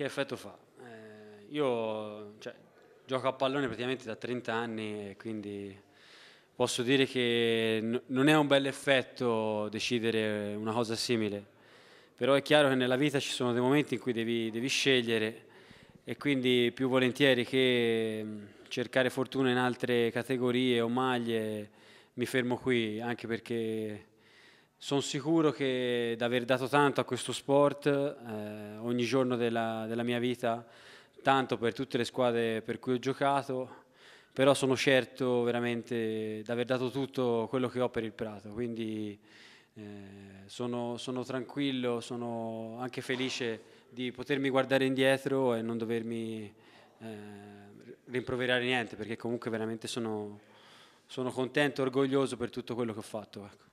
che effetto fa? Eh, io cioè, gioco a pallone praticamente da 30 anni, e quindi posso dire che non è un bel effetto decidere una cosa simile, però è chiaro che nella vita ci sono dei momenti in cui devi, devi scegliere e quindi più volentieri che mm, cercare fortuna in altre categorie o maglie mi fermo qui anche perché sono sicuro che aver dato tanto a questo sport eh, ogni giorno della, della, mia vita, tanto per tutte le squadre per cui ho giocato, però sono certo veramente di aver dato tutto quello che ho per il Prato, quindi eh, sono, sono, tranquillo, sono anche felice di potermi guardare indietro e non dovermi eh, rimproverare niente, perché comunque veramente sono, sono contento e orgoglioso per tutto quello che ho fatto. Ecco.